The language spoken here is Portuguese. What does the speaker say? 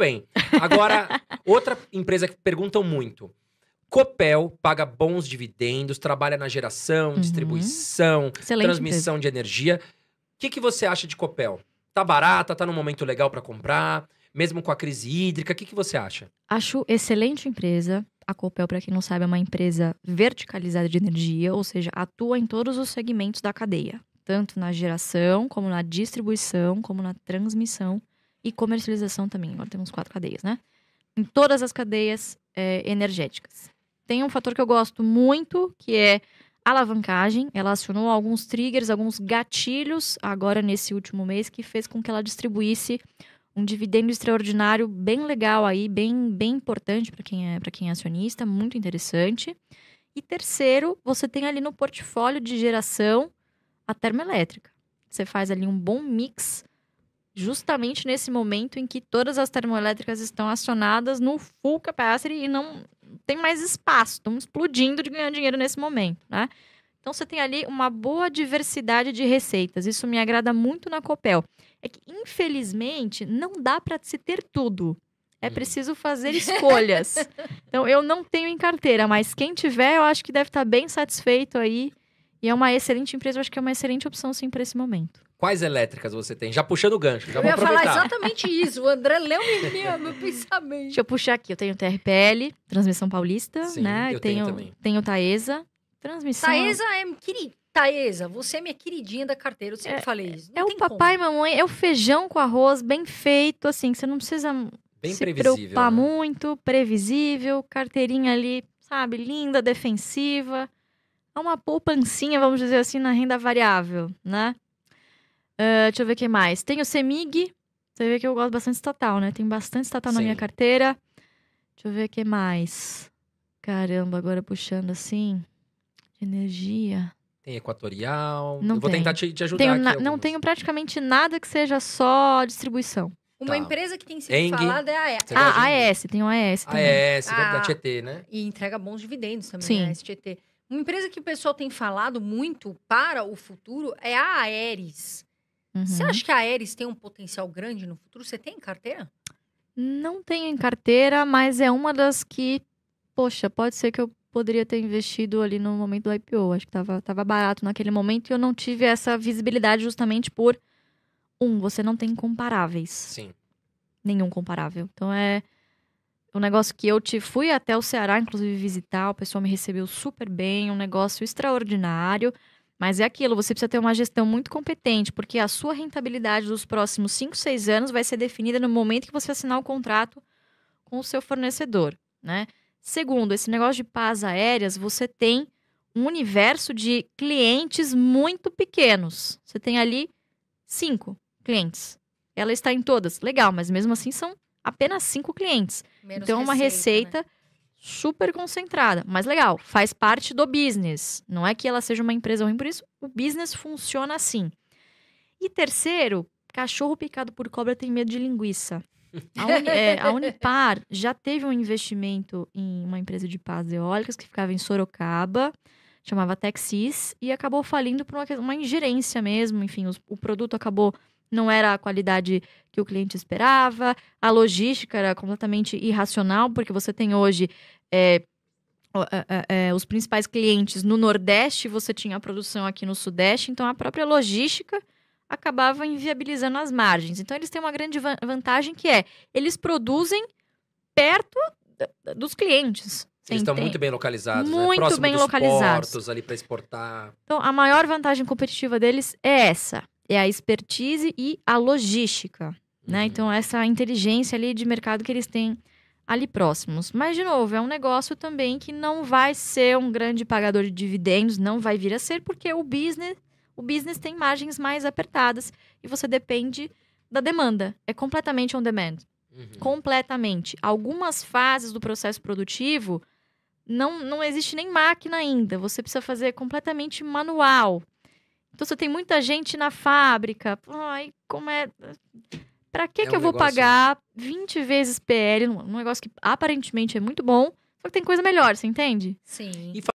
bem. Agora, outra empresa que perguntam muito. Copel paga bons dividendos, trabalha na geração, uhum. distribuição, Excelente transmissão empresa. de energia. O que, que você acha de Copel? Tá barata? Tá num momento legal para comprar? Mesmo com a crise hídrica, o que, que você acha? Acho excelente empresa. A Copel, para quem não sabe, é uma empresa verticalizada de energia, ou seja, atua em todos os segmentos da cadeia, tanto na geração, como na distribuição, como na transmissão e comercialização também. Agora temos quatro cadeias, né? Em todas as cadeias é, energéticas. Tem um fator que eu gosto muito, que é alavancagem. Ela acionou alguns triggers, alguns gatilhos agora nesse último mês, que fez com que ela distribuísse um dividendo extraordinário bem legal aí, bem, bem importante para quem, é, quem é acionista, muito interessante. E terceiro, você tem ali no portfólio de geração a termoelétrica. Você faz ali um bom mix justamente nesse momento em que todas as termoelétricas estão acionadas no full capacity e não tem mais espaço, estão explodindo de ganhar dinheiro nesse momento, né? Então você tem ali uma boa diversidade de receitas. Isso me agrada muito na Copel. É que infelizmente não dá para se ter tudo. É uhum. preciso fazer escolhas. então eu não tenho em carteira, mas quem tiver, eu acho que deve estar tá bem satisfeito aí. E é uma excelente empresa, eu acho que é uma excelente opção sim para esse momento. Quais elétricas você tem? Já puxando o gancho, já eu vou aproveitar. ia falar exatamente isso. O André leu meu, meu pensamento. Deixa eu puxar aqui. Eu tenho TRPL, transmissão paulista, Sim, né? Eu tenho, tenho, também. Tenho Taesa, transmissão... Taesa é querida. Taesa, você é minha queridinha da carteira, eu sempre é, falei isso. É não é o papai e mamãe, é o feijão com arroz bem feito, assim, que você não precisa bem se preocupar né? muito, previsível, carteirinha ali, sabe, linda, defensiva. É uma poupancinha, vamos dizer assim, na renda variável, né? Ah, deixa eu ver o que mais. Tem o Semig. Você vê que eu gosto bastante estatal, né? Tem bastante estatal Sim. na minha carteira. Deixa eu ver o que mais. Caramba, agora puxando assim. energia. Tem equatorial. Não eu vou tem. tentar te, te ajudar tenho na, Não tenho praticamente nada que seja só distribuição. Uma tá. empresa que tem sido falada é a AES. Ah, AES, tem o um AES AES, a... É da ah, Tietê, né? E entrega bons dividendos também, Sim. Né? AES Tietê. Uma empresa que o pessoal tem falado muito para o futuro é a Aeres. Você uhum. acha que a Ares tem um potencial grande no futuro? Você tem em carteira? Não tenho em carteira, mas é uma das que, poxa, pode ser que eu poderia ter investido ali no momento do IPO. Acho que tava, tava barato naquele momento e eu não tive essa visibilidade justamente por um, você não tem comparáveis. Sim. Nenhum comparável. Então é um negócio que eu te fui até o Ceará, inclusive, visitar. O pessoal me recebeu super bem, um negócio extraordinário. Mas é aquilo, você precisa ter uma gestão muito competente, porque a sua rentabilidade dos próximos 5, 6 anos vai ser definida no momento que você assinar o contrato com o seu fornecedor, né? Segundo, esse negócio de paz aéreas, você tem um universo de clientes muito pequenos. Você tem ali cinco clientes. Ela está em todas. Legal, mas mesmo assim são apenas cinco clientes. Menos então, é uma receita, né? receita né? super concentrada, mas legal, faz parte do business. Não é que ela seja uma empresa ruim, por isso o business funciona assim. E terceiro, cachorro picado por cobra tem medo de linguiça. A, Uni, é, a Unipar já teve um investimento em uma empresa de pás eólicas que ficava em Sorocaba, chamava Texis, e acabou falindo por uma, uma ingerência mesmo. Enfim, os, o produto acabou não era a qualidade que o cliente esperava, a logística era completamente irracional, porque você tem hoje é, é, os principais clientes no Nordeste, você tinha a produção aqui no Sudeste, então a própria logística acabava inviabilizando as margens. Então eles têm uma grande vantagem que é, eles produzem perto dos clientes. Eles estão muito bem localizados, né? muito né? Próximo bem dos localizados. portos ali para exportar. Então, a maior vantagem competitiva deles é essa é a expertise e a logística, né? uhum. né? Então essa inteligência ali de mercado que eles têm ali próximos. Mas de novo, é um negócio também que não vai ser um grande pagador de dividendos, não vai vir a ser porque o business, o business tem margens mais apertadas e você depende da demanda. É completamente on demand. Uhum. Completamente. Algumas fases do processo produtivo não, não existe nem máquina ainda. Você precisa fazer completamente manual. Então você tem muita gente na fábrica. Ai, como é. Pra que, é que um eu vou negócio... pagar 20 vezes PL num negócio que aparentemente é muito bom, só que tem coisa melhor, você entende? Sim. E